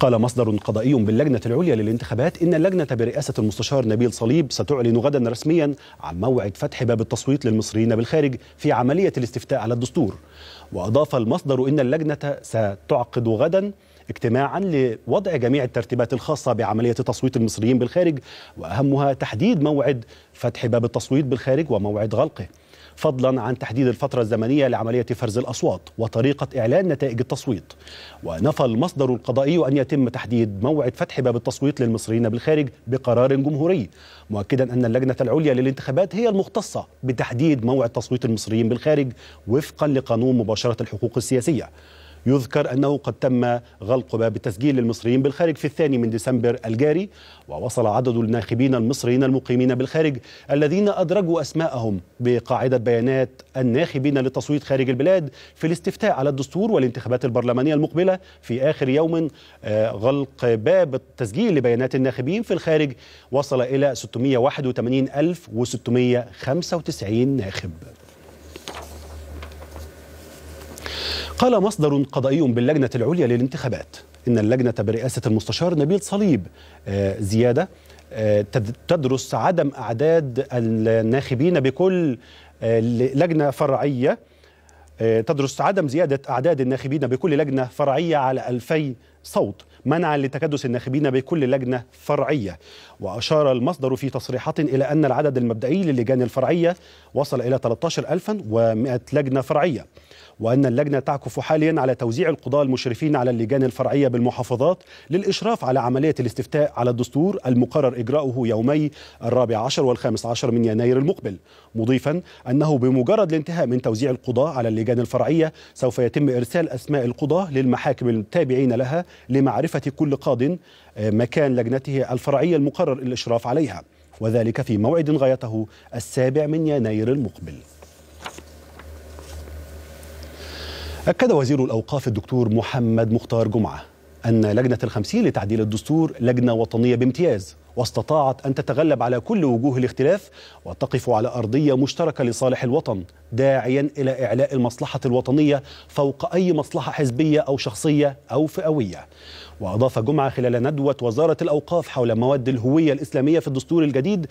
قال مصدر قضائي باللجنة العليا للانتخابات إن اللجنة برئاسة المستشار نبيل صليب ستعلن غدا رسميا عن موعد فتح باب التصويت للمصريين بالخارج في عملية الاستفتاء على الدستور وأضاف المصدر إن اللجنة ستعقد غدا اجتماعا لوضع جميع الترتيبات الخاصة بعملية تصويت المصريين بالخارج وأهمها تحديد موعد فتح باب التصويت بالخارج وموعد غلقه فضلا عن تحديد الفترة الزمنية لعملية فرز الأصوات وطريقة إعلان نتائج التصويت ونفى المصدر القضائي أن يتم تحديد موعد فتح باب التصويت للمصريين بالخارج بقرار جمهوري مؤكدا أن اللجنة العليا للانتخابات هي المختصة بتحديد موعد تصويت المصريين بالخارج وفقا لقانون مباشرة الحقوق السياسية يذكر أنه قد تم غلق باب التسجيل للمصريين بالخارج في الثاني من ديسمبر الجاري ووصل عدد الناخبين المصريين المقيمين بالخارج الذين أدرجوا أسماءهم بقاعدة بيانات الناخبين للتصويت خارج البلاد في الاستفتاء على الدستور والانتخابات البرلمانية المقبلة في آخر يوم آه، غلق باب التسجيل لبيانات الناخبين في الخارج وصل إلى 681695 ناخب قال مصدر قضائي باللجنة العليا للانتخابات إن اللجنة برئاسة المستشار نبيل صليب آه، زيادة آه، تدرس عدم أعداد الناخبين بكل آه، لجنة فرعية تدرس عدم زيادة أعداد الناخبين بكل لجنة فرعية على 2000 صوت منعا لتكدس الناخبين بكل لجنة فرعية وأشار المصدر في تصريحات إلى أن العدد المبدئي للجان الفرعية وصل إلى 13100 لجنة فرعية وأن اللجنة تعكف حاليا على توزيع القضاة المشرفين على اللجان الفرعية بالمحافظات للإشراف على عملية الاستفتاء على الدستور المقرر إجراؤه يومي الرابع عشر والخامس عشر من يناير المقبل مضيفا أنه بمجرد الانتهاء من توزيع القضاة على اللجان الفرعية سوف يتم إرسال أسماء القضاة للمحاكم التابعين لها لمعرفة كل قاض آه، مكان لجنته الفرعية المقرر الإشراف عليها وذلك في موعد غايته السابع من يناير المقبل أكد وزير الأوقاف الدكتور محمد مختار جمعة أن لجنة الخمسين لتعديل الدستور لجنة وطنية بامتياز واستطاعت أن تتغلب على كل وجوه الاختلاف وتقف على أرضية مشتركة لصالح الوطن داعيا إلى إعلاء المصلحة الوطنية فوق أي مصلحة حزبية أو شخصية أو فئوية وأضاف جمعة خلال ندوة وزارة الأوقاف حول مواد الهوية الإسلامية في الدستور الجديد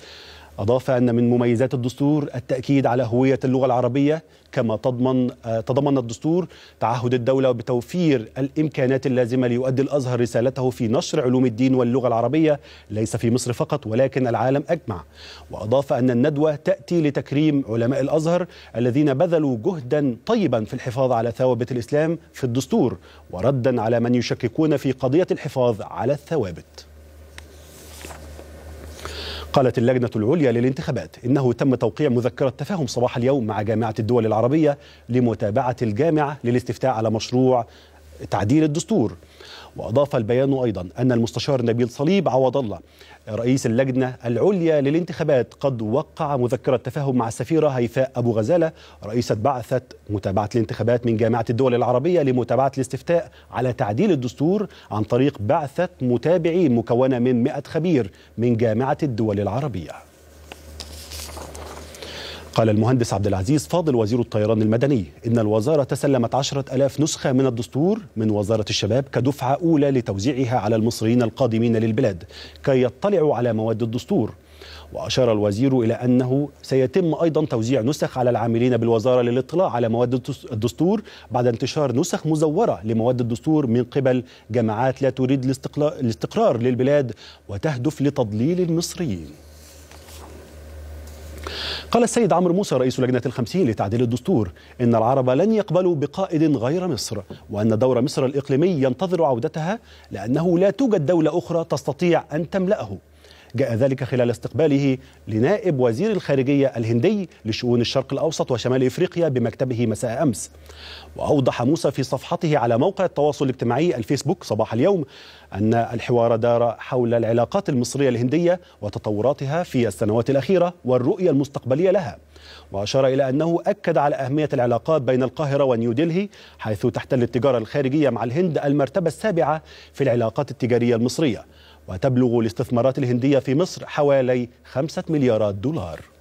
أضاف أن من مميزات الدستور التأكيد على هوية اللغة العربية كما تضمن تضمن الدستور تعهد الدولة بتوفير الإمكانات اللازمة ليؤدي الأزهر رسالته في نشر علوم الدين واللغة العربية ليس في مصر فقط ولكن العالم أجمع وأضاف أن الندوة تأتي لتكريم علماء الأزهر الذين بذلوا جهدا طيبا في الحفاظ على ثوابت الإسلام في الدستور وردا على من يشككون في قضية الحفاظ على الثوابت قالت اللجنة العليا للانتخابات إنه تم توقيع مذكرة تفاهم صباح اليوم مع جامعة الدول العربية لمتابعة الجامعة للاستفتاء على مشروع تعديل الدستور وأضاف البيان أيضا أن المستشار نبيل صليب عوض الله رئيس اللجنة العليا للانتخابات قد وقع مذكرة تفاهم مع السفيرة هيفاء أبو غزالة رئيسة بعثة متابعة الانتخابات من جامعة الدول العربية لمتابعة الاستفتاء على تعديل الدستور عن طريق بعثة متابعين مكونة من 100 خبير من جامعة الدول العربية قال المهندس عبد العزيز فاضل وزير الطيران المدني إن الوزارة تسلمت عشرة ألاف نسخة من الدستور من وزارة الشباب كدفعة أولى لتوزيعها على المصريين القادمين للبلاد كي يطلعوا على مواد الدستور وأشار الوزير إلى أنه سيتم أيضا توزيع نسخ على العاملين بالوزارة للاطلاع على مواد الدستور بعد انتشار نسخ مزورة لمواد الدستور من قبل جماعات لا تريد الاستقرار للبلاد وتهدف لتضليل المصريين قال السيد عمرو موسى رئيس لجنة الخمسين لتعديل الدستور إن العرب لن يقبلوا بقائد غير مصر وأن دور مصر الإقليمي ينتظر عودتها لأنه لا توجد دولة أخرى تستطيع أن تملأه جاء ذلك خلال استقباله لنائب وزير الخارجية الهندي لشؤون الشرق الأوسط وشمال إفريقيا بمكتبه مساء أمس وأوضح موسى في صفحته على موقع التواصل الاجتماعي الفيسبوك صباح اليوم أن الحوار دار حول العلاقات المصرية الهندية وتطوراتها في السنوات الأخيرة والرؤية المستقبلية لها وأشار إلى أنه أكد على أهمية العلاقات بين القاهرة ونيودلهي حيث تحتل التجارة الخارجية مع الهند المرتبة السابعة في العلاقات التجارية المصرية وتبلغ الاستثمارات الهندية في مصر حوالي خمسة مليارات دولار